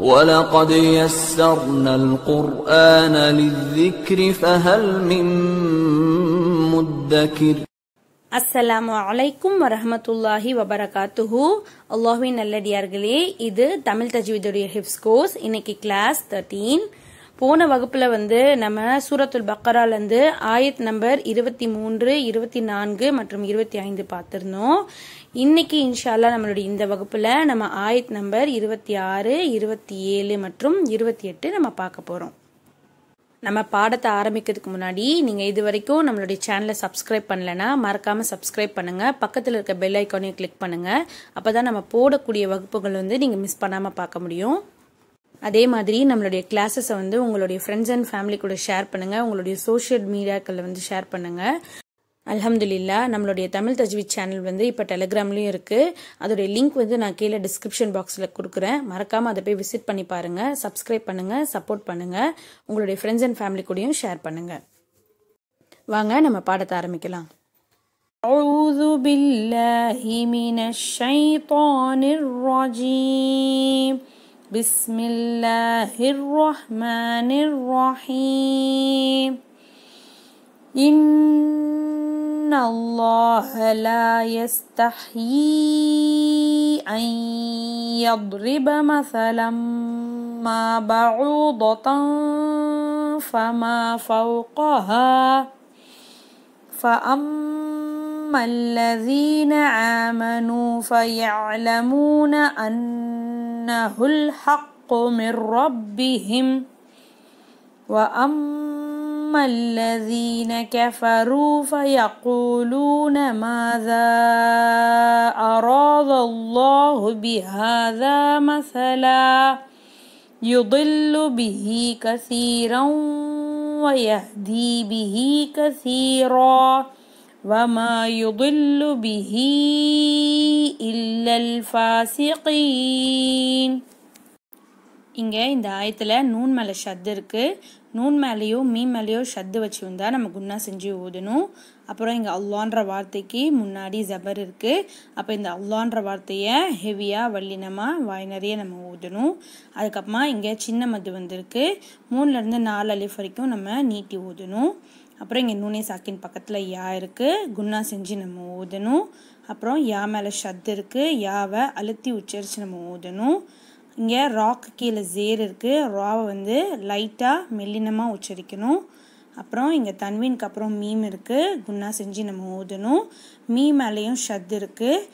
ولقد يسرنا القرآن للذكر فهل من مدكر அஸ்ஸலாமு அலைக்கும் வரஹமத்துல்லாஹி வபரகாத்துஹு அல்லாஹுவின் நல்லடியார்களே இது தமிழ் தஜ்வீதுடைய ஹிப்ஸ் கோர்ஸ் இன்னைக்கு கிளாஸ் தேர்ட்டீன் போன வகுப்புல வந்து நம்ம சூரத்துல் பக்கராலேருந்து ஆயத் நம்பர் இருபத்தி மூன்று இருபத்தி நான்கு மற்றும் இருபத்தி ஐந்து பார்த்துருந்தோம் இன்னைக்கு இன்ஷால்லா நம்மளுடைய இந்த வகுப்பில் நம்ம ஆயத் நம்பர் இருபத்தி ஆறு இருபத்தி ஏழு மற்றும் இருபத்தி எட்டு நம்ம பார்க்க போகிறோம் நம்ம பாடத்தை ஆரம்பிக்கிறதுக்கு முன்னாடி நீங்கள் இது வரைக்கும் நம்மளுடைய சேனலை சப்ஸ்கிரைப் பண்ணலைன்னா மறக்காமல் சப்ஸ்கிரைப் பண்ணுங்கள் பக்கத்தில் இருக்க பெல் ஐக்கானையும் கிளிக் பண்ணுங்கள் அப்போ தான் நம்ம போடக்கூடிய வகுப்புகள் வந்து நீங்கள் மிஸ் பண்ணாமல் பார்க்க முடியும் அதே மாதிரி நம்மளுடைய கிளாஸஸை வந்து உங்களுடைய ஃப்ரெண்ட்ஸ் அண்ட் ஃபேமிலி கூட ஷேர் பண்ணுங்கள் உங்களுடைய சோஷியல் மீடியாக்கள் வந்து ஷேர் பண்ணுங்கள் அலமதுல்லா நம்மளுடைய தமிழ் தஜ்வி சேனல் வந்து இப்போ டெலிகிராம்லேயும் இருக்குது அதோடைய லிங்க் வந்து நான் கீழே டிஸ்கிரிப்ஷன் பாக்ஸில் கொடுக்குறேன் மறக்காமல் அதை போய் விசிட் பண்ணி பாருங்கள் சப்ஸ்கிரைப் பண்ணுங்கள் சப்போர்ட் பண்ணுங்கள் உங்களுடைய ஃப்ரெண்ட்ஸ் அண்ட் ஃபேமிலி கூடயும் ஷேர் பண்ணுங்கள் வாங்க நம்ம பாடத்தை ஆரம்பிக்கலாம் أعوذ إن الله لا يستحيي أن يضرب مثلا ما بعوضة فما فوقها فأما الذين آمنوا فيعلمون أنه الحق من ربهم وأما ثم الذين كفروا فيقولون ماذا أراد الله بهذا مثلا يضل به كثيرا ويهدي به كثيرا وما يضل به إلا الفاسقين இங்கே இந்த ஆயத்தில் நூன்மலை ஷத்து இருக்குது நூன் மேலேயோ மீ மேலேயோ ஷத்து வந்தால் நம்ம குன்னா செஞ்சு ஓதணும் அப்புறம் இங்கே அல்லான்ற வார்த்தைக்கு முன்னாடி ஜபர் இருக்குது அப்போ இந்த அல்லான்ற வார்த்தையை ஹெவியாக வல்லினமாக வாய் நிறைய நம்ம ஓதணும் அதுக்கப்புறமா இங்கே சின்ன மது வந்திருக்கு மூணுலேருந்து நாலு அலிஃப் வரைக்கும் நம்ம நீட்டி ஓதணும் அப்புறம் இங்கே நூனே சாக்கின் பக்கத்தில் யா இருக்குது குன்னா செஞ்சு நம்ம ஓதணும் அப்புறம் யா மேலே ஷத்து இருக்குது யாவை அழுத்தி உச்சரித்து நம்ம ஓதணும் இங்கே ராக்கு கீழே ஜேர் இருக்குது ராவை வந்து லைட்டாக மெல்லினமாக உச்சரிக்கணும் அப்புறம் இங்கே தன்வீனுக்கு அப்புறம் மீம் இருக்குது குண்ணா செஞ்சு நம்ம ஓதணும் மீ மேலேயும் ஷத் இருக்குது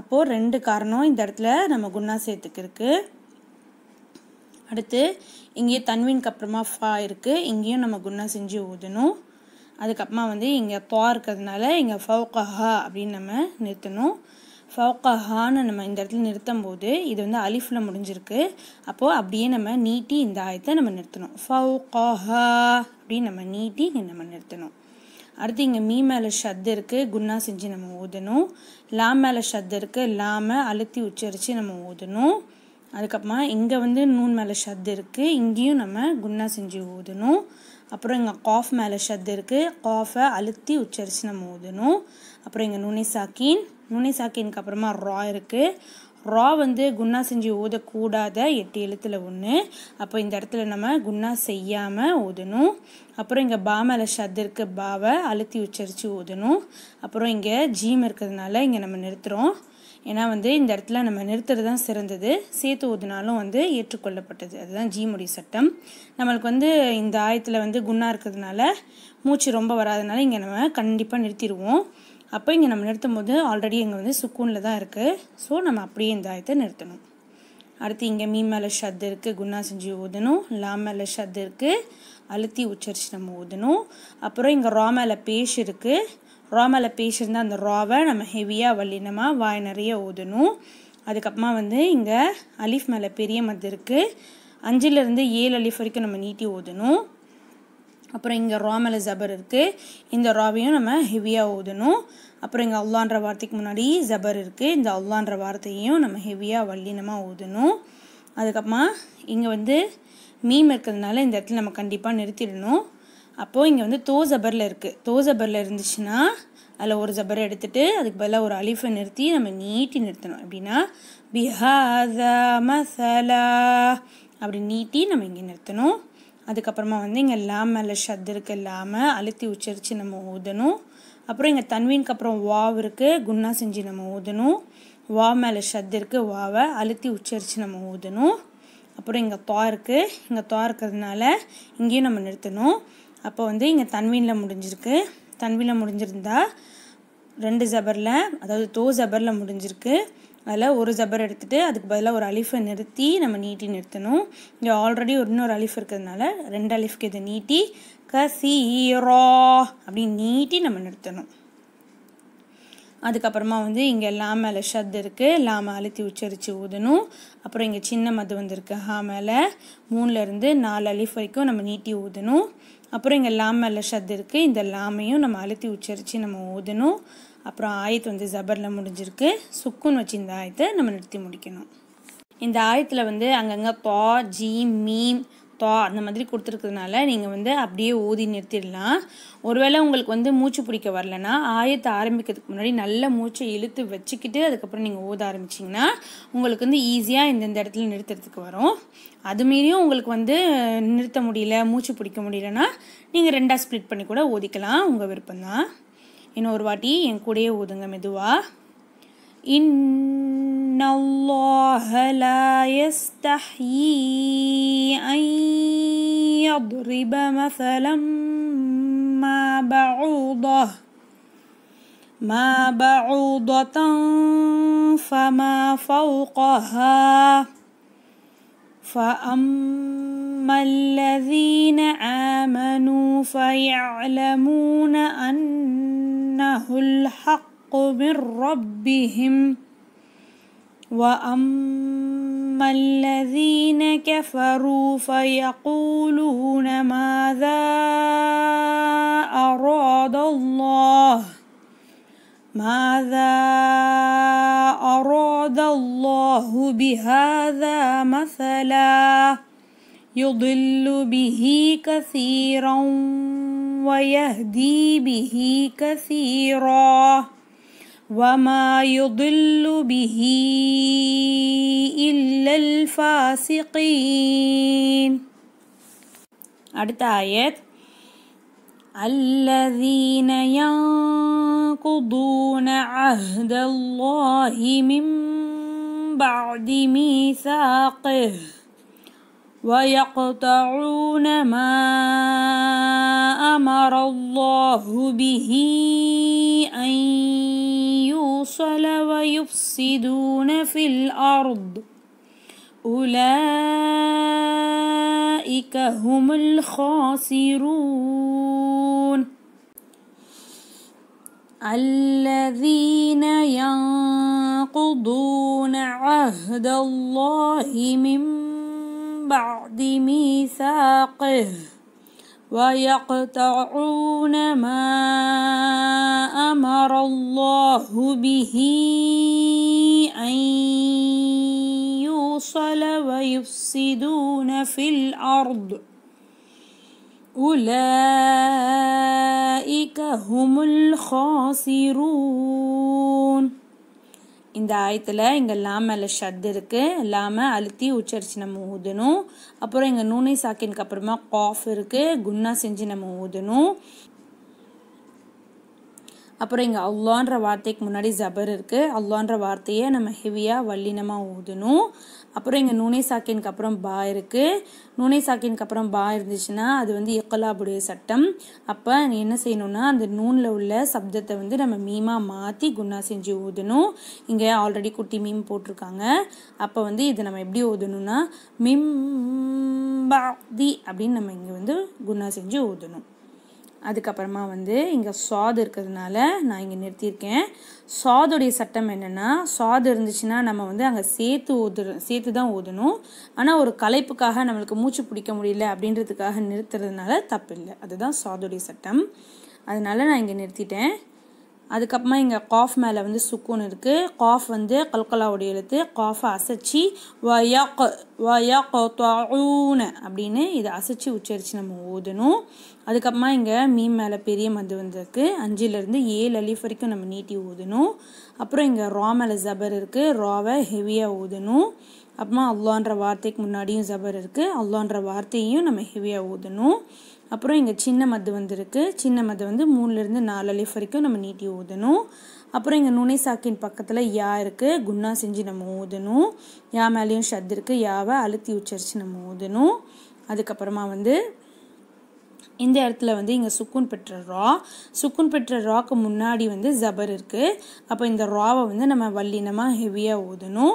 அப்போது ரெண்டு காரணம் இந்த இடத்துல நம்ம குண்ணா சேர்த்துக்கு இருக்குது அடுத்து இங்கேயே தன்வீனுக்கு அப்புறமா ஃபா இருக்குது இங்கேயும் நம்ம குண்ணா செஞ்சு ஓதணும் அதுக்கப்புறமா வந்து இங்கே பா இருக்கிறதுனால இங்கே ஃபவுகஹா அப்படின்னு நம்ம நிறுத்தணும் ஃபவுக்கா ஹான்னு நம்ம இந்த இடத்துல நிறுத்தும் போது இது வந்து அலிஃபில் முடிஞ்சிருக்கு அப்போது அப்படியே நம்ம நீட்டி இந்த ஆயத்தை நம்ம நிறுத்தணும் ஃபவுக்கா ஹா அப்படின்னு நம்ம நீட்டி இங்கே நம்ம நிறுத்தணும் அடுத்து இங்கே மீ மேலே ஷத்து இருக்குது குன்னா செஞ்சு நம்ம ஊதணும் லாம் மேலே ஷத்து இருக்குது லாமை அழுத்தி உச்சரித்து நம்ம ஊதணும் அதுக்கப்புறமா இங்கே வந்து நூன் மேலே ஷத்து இருக்குது இங்கேயும் நம்ம குன்னா செஞ்சு ஊதணும் அப்புறம் இங்கே காஃப் மேலே ஷத்து இருக்குது காஃபை அழுத்தி உச்சரித்து நம்ம ஊதணும் அப்புறம் இங்கே நுனி நுனி சாக்கினுக்கு அப்புறமா ரா இருக்குது ரா வந்து குன்னா செஞ்சு ஓதக்கூடாத எட்டு எழுத்தில் ஒன்று அப்போ இந்த இடத்துல நம்ம குன்னா செய்யாமல் ஓதணும் அப்புறம் இங்கே பா மேலே ஷத் இருக்குது பாவை அழுத்தி உச்சரித்து ஓதணும் அப்புறம் இங்கே ஜீம் இருக்கிறதுனால இங்கே நம்ம நிறுத்துகிறோம் ஏன்னா வந்து இந்த இடத்துல நம்ம நிறுத்துறது தான் சிறந்தது சேர்த்து ஊதுனாலும் வந்து ஏற்றுக்கொள்ளப்பட்டது அதுதான் ஜீமுடி சட்டம் நம்மளுக்கு வந்து இந்த ஆயத்தில் வந்து குண்ணா இருக்கிறதுனால மூச்சு ரொம்ப வராதனால இங்கே நம்ம கண்டிப்பாக நிறுத்திடுவோம் அப்போ இங்கே நம்ம நிறுத்தும் போது ஆல்ரெடி இங்கே வந்து சுக்கூனில் தான் இருக்குது ஸோ நம்ம அப்படியே இந்த ஆயத்தை நிறுத்தணும் அடுத்து இங்கே மீன் மேலே ஷத்து இருக்குது குன்னா செஞ்சு ஊதணும் லா மேலே ஷத்து இருக்குது அழுத்தி உச்சரிச்சு நம்ம ஊதணும் அப்புறம் இங்கே ரா மேலே பேஷ் இருக்குது ரா மேலே பேஷ் இருந்தால் அந்த ராவை நம்ம ஹெவியாக வல்லினமாக வாய் நிறைய ஊதணும் அதுக்கப்புறமா வந்து இங்கே அலிஃப் மேலே பெரிய மது இருக்குது அஞ்சுலேருந்து ஏழு அலிஃப் வரைக்கும் நம்ம நீட்டி ஊதணும் அப்புறம் இங்கே ராமல் ஜபர் இருக்குது இந்த ராவையும் நம்ம ஹெவியாக ஓதணும் அப்புறம் இங்கே அல்லான்ற வார்த்தைக்கு முன்னாடி ஜபர் இருக்குது இந்த அல்லான்ற வார்த்தையும் நம்ம ஹெவியாக வல்லினமாக ஓதணும் அதுக்கப்புறமா இங்கே வந்து மீம் இருக்கிறதுனால இந்த இடத்துல நம்ம கண்டிப்பாக நிறுத்திடணும் அப்போது இங்கே வந்து தோ ஜபரில் இருக்குது தோ ஜபரில் இருந்துச்சுன்னா அதில் ஒரு ஜபரை எடுத்துகிட்டு அதுக்கு பதிலாக ஒரு அலிஃபை நிறுத்தி நம்ம நீட்டி நிறுத்தணும் அப்படின்னா பிஹாத மசாலா அப்படி நீட்டி நம்ம இங்கே நிறுத்தணும் அதுக்கப்புறமா வந்து இங்கே லாம் மேலே ஷத் இருக்குது லாம அழுத்தி உச்சரித்து நம்ம ஊதணும் அப்புறம் இங்கே தன்வீனுக்கு அப்புறம் வாவ் இருக்குது குன்னா செஞ்சு நம்ம ஊதணும் வா மேலே ஷத் இருக்குது வாவை அழுத்தி உச்சரித்து நம்ம ஊதணும் அப்புறம் இங்கே தோ இருக்குது இங்கே தோ இருக்கிறதுனால இங்கேயும் நம்ம நிறுத்தணும் அப்போ வந்து இங்கே தன்வீனில் முடிஞ்சிருக்கு தன்வீனில் முடிஞ்சிருந்தால் ரெண்டு ஜபரில் அதாவது தோ ஜபரில் முடிஞ்சிருக்கு அதில் ஒரு ஜபர் எடுத்துகிட்டு அதுக்கு பதிலாக ஒரு அலிஃபை நிறுத்தி நம்ம நீட்டி நிறுத்தணும் இங்கே ஆல்ரெடி ஒரு இன்னொரு அலிஃப் இருக்கிறதுனால ரெண்டு அலிஃப்க்கு இதை நீட்டி க சீரோ அப்படின்னு நீட்டி நம்ம நிறுத்தணும் அதுக்கப்புறமா வந்து இங்கே லா மேலே ஷத் இருக்குது லா அழுத்தி உச்சரித்து ஊதணும் அப்புறம் இங்கே சின்ன மது வந்திருக்கு ஹா மேலே மூணுலேருந்து நாலு அலிஃப் வரைக்கும் நம்ம நீட்டி ஊதணும் அப்புறம் இங்கே லாம் மேலே ஷத் இருக்குது இந்த லாமையும் நம்ம அழுத்தி உச்சரித்து நம்ம ஊதணும் அப்புறம் ஆயத்து வந்து ஜபரில் முடிஞ்சிருக்கு சுக்குன்னு வச்சு இந்த ஆயத்தை நம்ம நிறுத்தி முடிக்கணும் இந்த ஆயத்தில் வந்து அங்கங்கே தா ஜி மீம் தா அந்த மாதிரி கொடுத்துருக்கிறதுனால நீங்கள் வந்து அப்படியே ஊதி நிறுத்திடலாம் ஒருவேளை உங்களுக்கு வந்து மூச்சு பிடிக்க வரலன்னா ஆயத்தை ஆரம்பிக்கிறதுக்கு முன்னாடி நல்ல மூச்சை இழுத்து வச்சுக்கிட்டு அதுக்கப்புறம் நீங்கள் ஊத ஆரம்பிச்சிங்கன்னா உங்களுக்கு வந்து ஈஸியாக இந்தந்த இடத்துல நிறுத்துறதுக்கு வரும் அது மீறியும் உங்களுக்கு வந்து நிறுத்த முடியல மூச்சு பிடிக்க முடியலன்னா நீங்கள் ரெண்டாக ஸ்ப்ளிட் பண்ணி கூட ஓதிக்கலாம் உங்கள் விருப்பம்தான் இன்னொரு வாட்டி என் கூடையே ஊதுங்க மெதுவா إن الله لا يستحيي أن يضرب مثلا ما بعوضة فما فوقها فأما الذين آمنوا فيعلمون أن أنه الحق من ربهم وأما الذين كفروا فيقولون ماذا أراد الله ماذا أراد الله بهذا مثلا يضل به كثيرا ويهدي به كثيرا وما يضل به إلا الفاسقين أردت آية الذين ينقضون عهد الله من بعد ميثاقه ويقطعون ما أمر الله به أن يوصل ويفسدون في الأرض أولئك هم الخاسرون الذين ينقضون عهد الله من ميثاقه ويقطعون ما أمر الله به أن يوصل ويفسدون في الأرض أولئك هم الخاسرون இந்த ஆயத்தில் இங்கே லாமல ஷத் இருக்குது லாம அழுத்தி உச்சரித்து நம்ம ஊதணும் அப்புறம் இங்கே நூனை சாக்கினுக்கு அப்புறமா காஃப் இருக்குது குன்னா செஞ்சு நம்ம ஊதணும் அப்புறம் இங்கே அல்லான்ற வார்த்தைக்கு முன்னாடி ஜபர் இருக்குது அல்லான்ற வார்த்தையை நம்ம ஹெவியாக வல்லினமாக ஊதணும் அப்புறம் இங்கே நுனை சாக்கினுக்கு அப்புறம் பா இருக்குது நுனை சாக்கினுக்கு அப்புறம் பா இருந்துச்சுன்னா அது வந்து எக்கலாபுடைய சட்டம் அப்போ என்ன செய்யணும்னா அந்த நூனில் உள்ள சப்தத்தை வந்து நம்ம மீமாக மாற்றி குண்ணா செஞ்சு ஊதணும் இங்கே ஆல்ரெடி குட்டி மீம் போட்டிருக்காங்க அப்போ வந்து இதை நம்ம எப்படி ஓதணும்னா மிம்பா தி அப்படின்னு நம்ம இங்கே வந்து குண்ணா செஞ்சு ஊதணும் அதுக்கப்புறமா வந்து இங்கே சாது இருக்கிறதுனால நான் இங்கே நிறுத்தியிருக்கேன் சாதுடைய சட்டம் என்னென்னா சாது இருந்துச்சுன்னா நம்ம வந்து அங்கே சேர்த்து ஊது சேர்த்து தான் ஊதணும் ஆனால் ஒரு கலைப்புக்காக நம்மளுக்கு மூச்சு பிடிக்க முடியல அப்படின்றதுக்காக நிறுத்துறதுனால தப்பு இல்லை அதுதான் சாதுடைய சட்டம் அதனால் நான் இங்கே நிறுத்திட்டேன் அதுக்கப்புறமா இங்கே காஃப் மேலே வந்து சுக்குன்னு இருக்குது காஃப் வந்து கல்கலாவுடைய எழுத்து காஃபை அசைச்சி வயக் வயக் அப்படின்னு இதை அசைச்சி உச்சரித்து நம்ம ஊதணும் அதுக்கப்புறமா இங்கே மீன் மேலே பெரிய மது வந்திருக்கு அஞ்சுலேருந்து ஏழு அலிஃப் வரைக்கும் நம்ம நீட்டி ஊதணும் அப்புறம் இங்கே ரா மேலே ஜபர் இருக்குது ராவை ஹெவியாக ஊதணும் அப்புறமா அல்லான்ற வார்த்தைக்கு முன்னாடியும் ஜபர் இருக்குது அல்லான்ற வார்த்தையும் நம்ம ஹெவியாக ஊதணும் அப்புறம் இங்கே சின்ன மது வந்திருக்கு சின்ன மது வந்து மூணுலேருந்து நாலு அலிஃப் வரைக்கும் நம்ம நீட்டி ஊதணும் அப்புறம் இங்கே நுனை சாக்கின் பக்கத்தில் யா இருக்குது குன்னா செஞ்சு நம்ம ஊதணும் யா மேலேயும் ஷத் இருக்குது யாவை அழுத்தி உச்சரித்து நம்ம ஊதணும் அதுக்கப்புறமா வந்து இந்த இடத்துல வந்து இங்கே சுக்குன் பெற்ற ரா சுக்குன் பெற்ற ராக்கு முன்னாடி வந்து ஜபர் இருக்குது அப்போ இந்த ராவை வந்து நம்ம வல்லினமாக ஹெவியாக ஊதணும்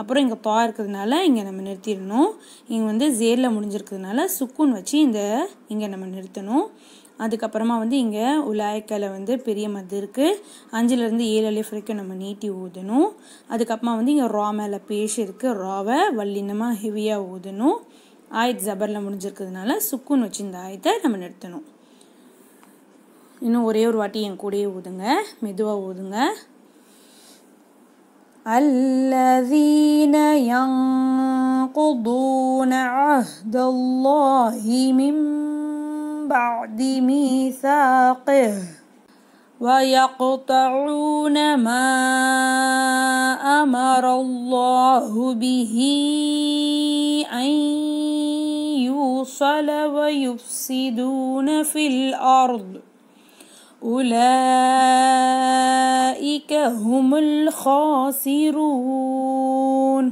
அப்புறம் இங்கே பா இருக்கிறதுனால இங்கே நம்ம நிறுத்திடணும் இங்கே வந்து ஜேரில் முடிஞ்சிருக்கிறதுனால சுக்குன் வச்சு இந்த இங்கே நம்ம நிறுத்தணும் அதுக்கப்புறமா வந்து இங்கே உலாய்க்கலை வந்து பெரிய மது இருக்குது அஞ்சுலேருந்து ஏழு அலிஃப் வரைக்கும் நம்ம நீட்டி ஊதணும் அதுக்கப்புறமா வந்து இங்கே ரா மேலே பேஷ் இருக்குது ராவை வல்லினமாக ஹெவியாக ஊதணும் ஆயத் ஜபரில் முடிஞ்சிருக்கிறதுனால சுக்குன்னு வச்சு இந்த ஆயத்தை நம்ம நிறுத்தணும் இன்னும் ஒரே ஒரு வாட்டி என் கூடயே ஊதுங்க மெதுவாக ஊதுங்க الذين ويقطعون ما أمر الله به أن الْمُرْسَلَ ويفسدون في الأرض أولئك هم الخاسرون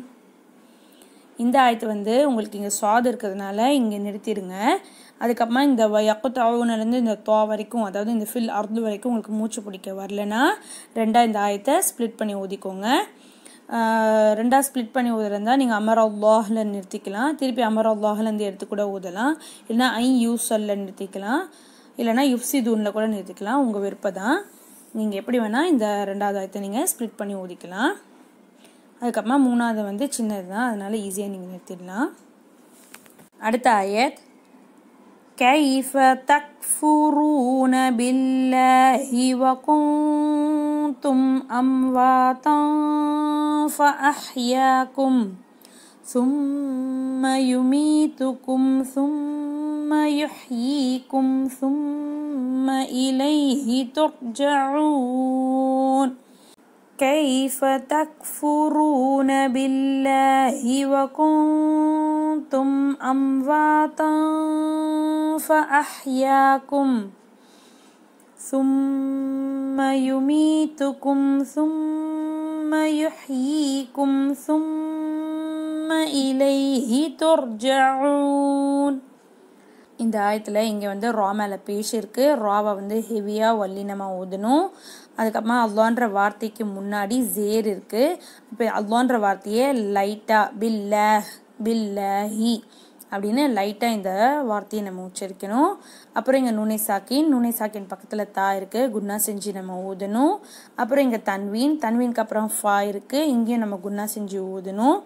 இந்த ஆயத்தை வந்து உங்களுக்கு இங்கே சுவாது இருக்கிறதுனால இங்கே நிறுத்திடுங்க அதுக்கப்புறமா இந்த யக்குத்தாவுனலேருந்து இந்த தோ வரைக்கும் அதாவது இந்த ஃபில் அறுந்து வரைக்கும் உங்களுக்கு மூச்சு பிடிக்க வரலன்னா ரெண்டாக இந்த ஆயத்தை ஸ்ப்ளிட் பண்ணி ஊதிக்கோங்க ரெண்டாக ஸ்ப்ளிட் பண்ணி ஊதுறதா நீங்கள் அமர் அல்லாஹில் நிறுத்திக்கலாம் திருப்பி அமர் அல்லாஹிலேருந்து எடுத்து கூட ஊதலாம் இல்லைனா ஐ யூசல்ல நிறுத்திக்கலாம் இல்லைனா யுஃப்சி தூனில் கூட நிறுத்திக்கலாம் உங்கள் விருப்பம் தான் நீங்கள் எப்படி வேணால் இந்த ரெண்டாவது ஆயத்தை நீங்கள் ஸ்ப்ளிட் பண்ணி ஊதிக்கலாம் அதுக்கப்புறமா மூணாவது வந்து சின்னது தான் அதனால் ஈஸியாக நீங்கள் நிறுத்திடலாம் அடுத்த ஆயத் كيف تكفرون بالله وكنتم أمواتا فأحياكم ثم يميتكم ثم يحييكم ثم إليه ترجعون كيف تكفرون بالله وكنتم كنتم أمواتا فأحياكم ثم يميتكم ثم يحييكم ثم إليه ترجعون இந்த ஆயத்தில் இங்கே வந்து ரா மேலே பேசியிருக்கு ராவை வந்து ஹெவியாக வல்லினமாக ஊதணும் ஓதணும் அதுக்கப்புறமா அல்லான்ற வார்த்தைக்கு முன்னாடி ஜேர் இருக்குது இப்போ அல்லான்ற வார்த்தையை லைட்டாக பில்ல பில்லஹி அப்படின்னு லைட்டாக இந்த வார்த்தையை நம்ம உச்சரிக்கணும் அப்புறம் இங்கே நுனை சாக்கின் நுனை சாக்கின் பக்கத்தில் தா இருக்குது குன்னா செஞ்சு நம்ம ஊதணும் அப்புறம் இங்கே தன்வீன் தன்வீனுக்கு அப்புறம் ஃபா இருக்குது இங்கேயும் நம்ம குன்னா செஞ்சு ஊதணும்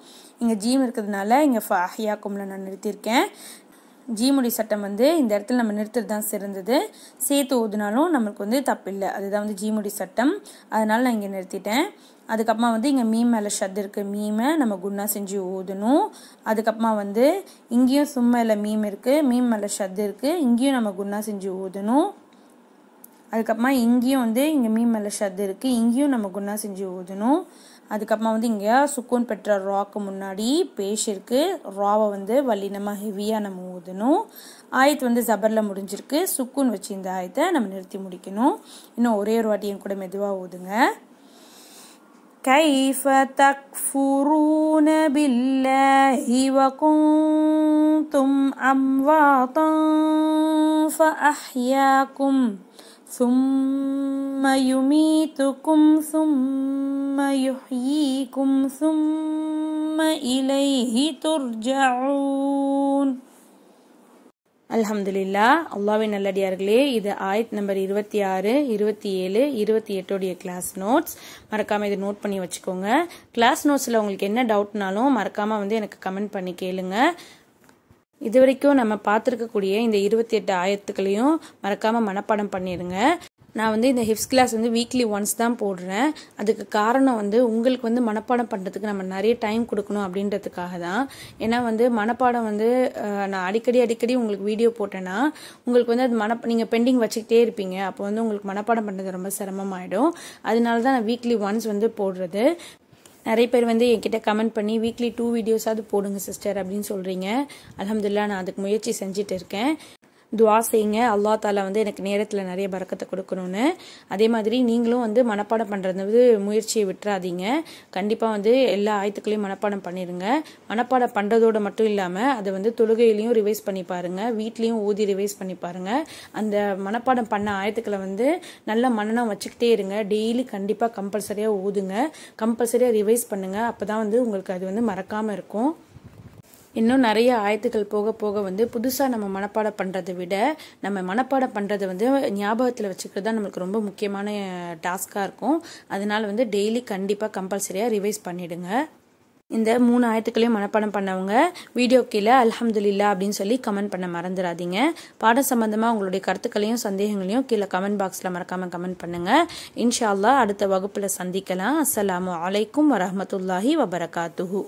இங்கே ஜீம் இருக்கிறதுனால இங்கே ஃபா அஹியாக்கும்ல நான் நிறுத்தியிருக்கேன் ஜீமுடி சட்டம் வந்து இந்த இடத்துல நம்ம நிறுத்துறது தான் சிறந்தது சேர்த்து ஊதினாலும் நம்மளுக்கு வந்து தப்பில்லை அதுதான் வந்து ஜீமுடி சட்டம் அதனால் நான் இங்கே நிறுத்திட்டேன் அதுக்கப்புறமா வந்து இங்கே மீன் மேலே ஷத் இருக்குது மீமை நம்ம குன்னா செஞ்சு ஊதணும் அதுக்கப்புறமா வந்து இங்கேயும் சும்மா இல்லை மீம் இருக்குது மீம் மேலே ஷத் இருக்குது இங்கேயும் நம்ம குன்னா செஞ்சு ஊதணும் அதுக்கப்புறமா இங்கேயும் வந்து இங்கே மீம் மேலே ஷத் இருக்குது இங்கேயும் நம்ம குன்னா செஞ்சு ஊதணும் அதுக்கப்புறமா வந்து இங்கே சுக்கூன் பெற்ற ராக்கு முன்னாடி பேஷ் இருக்குது ராவை வந்து வல்லினமாக ஹெவியாக நம்ம ஊதணும் ஆயத்து வந்து ஜபரில் முடிஞ்சிருக்கு சுக்கூன் வச்சு இந்த ஆயத்தை நம்ம நிறுத்தி முடிக்கணும் இன்னும் ஒரே ஒரு வாட்டி என் கூட மெதுவாக ஊதுங்க كيف تكفرون بالله وكنتم أمواتا فأحياكم ثم يميتكم ثم يحييكم ثم إليه ترجعون அல்ஹம்துலில்லா அல்லாவின் நல்லடியார்களே இது ஆயத் நம்பர் இருபத்தி ஆறு இருபத்தி ஏழு இருபத்தி எட்டோடைய கிளாஸ் நோட்ஸ் மறக்காமல் இதை நோட் பண்ணி வச்சுக்கோங்க கிளாஸ் நோட்ஸில் உங்களுக்கு என்ன டவுட்னாலும் மறக்காமல் வந்து எனக்கு கமெண்ட் பண்ணி கேளுங்க இது வரைக்கும் நம்ம பார்த்துருக்கக்கூடிய இந்த இருபத்தி எட்டு ஆயத்துக்களையும் மறக்காமல் மனப்பாடம் பண்ணிடுங்க நான் வந்து இந்த ஹிப்ஸ் கிளாஸ் வந்து வீக்லி ஒன்ஸ் தான் போடுறேன் அதுக்கு காரணம் வந்து உங்களுக்கு வந்து மனப்பாடம் பண்ணுறதுக்கு நம்ம நிறைய டைம் கொடுக்கணும் அப்படின்றதுக்காக தான் ஏன்னா வந்து மனப்பாடம் வந்து நான் அடிக்கடி அடிக்கடி உங்களுக்கு வீடியோ போட்டேன்னா உங்களுக்கு வந்து அது மன நீங்கள் பெண்டிங் வச்சுக்கிட்டே இருப்பீங்க அப்போ வந்து உங்களுக்கு மனப்பாடம் பண்ணுறது ரொம்ப சிரமமாயிடும் அதனால தான் நான் வீக்லி ஒன்ஸ் வந்து போடுறது நிறைய பேர் வந்து என்கிட்ட கமெண்ட் பண்ணி வீக்லி டூ வீடியோஸாவது போடுங்க சிஸ்டர் அப்படின்னு சொல்கிறீங்க அலமதுல்லா நான் அதுக்கு முயற்சி செஞ்சுட்டு இருக்கேன் துவா செய்யுங்க அல்லா தாலா வந்து எனக்கு நேரத்தில் நிறைய பறக்கத்தை கொடுக்கணும்னு அதே மாதிரி நீங்களும் வந்து மனப்பாடம் பண்ணுறது வந்து முயற்சியை விட்டுறாதீங்க கண்டிப்பாக வந்து எல்லா ஆயத்துக்களையும் மனப்பாடம் பண்ணிடுங்க மனப்பாடம் பண்ணுறதோட மட்டும் இல்லாமல் அதை வந்து தொழுகையிலையும் ரிவைஸ் பண்ணி பாருங்கள் வீட்லேயும் ஊதி ரிவைஸ் பண்ணி பாருங்கள் அந்த மனப்பாடம் பண்ண ஆயத்துக்களை வந்து நல்ல மன்னனம் வச்சுக்கிட்டே இருங்க டெய்லி கண்டிப்பாக கம்பல்சரியாக ஊதுங்க கம்பல்சரியாக ரிவைஸ் பண்ணுங்கள் அப்போ தான் வந்து உங்களுக்கு அது வந்து மறக்காமல் இருக்கும் இன்னும் நிறைய ஆயத்துக்கள் போக போக வந்து புதுசாக நம்ம மனப்பாடம் பண்ணுறதை விட நம்ம மனப்பாடம் பண்ணுறதை வந்து ஞாபகத்தில் வச்சுக்கிறது தான் நம்மளுக்கு ரொம்ப முக்கியமான டாஸ்காக இருக்கும் அதனால் வந்து டெய்லி கண்டிப்பாக கம்பல்சரியாக ரிவைஸ் பண்ணிவிடுங்க இந்த மூணு ஆயத்துக்களையும் மனப்பாடம் பண்ணவங்க வீடியோ கீழே அலமதுல்லா அப்படின்னு சொல்லி கமெண்ட் பண்ண மறந்துடாதீங்க பாடம் சம்பந்தமாக உங்களுடைய கருத்துக்களையும் சந்தேகங்களையும் கீழே கமெண்ட் பாக்ஸில் மறக்காமல் கமெண்ட் பண்ணுங்கள் இன்ஷால்லா அடுத்த வகுப்பில் சந்திக்கலாம் அஸ்லாம் வலைக்கம் வரமத்துல்லாஹி வபரகாத்துஹூ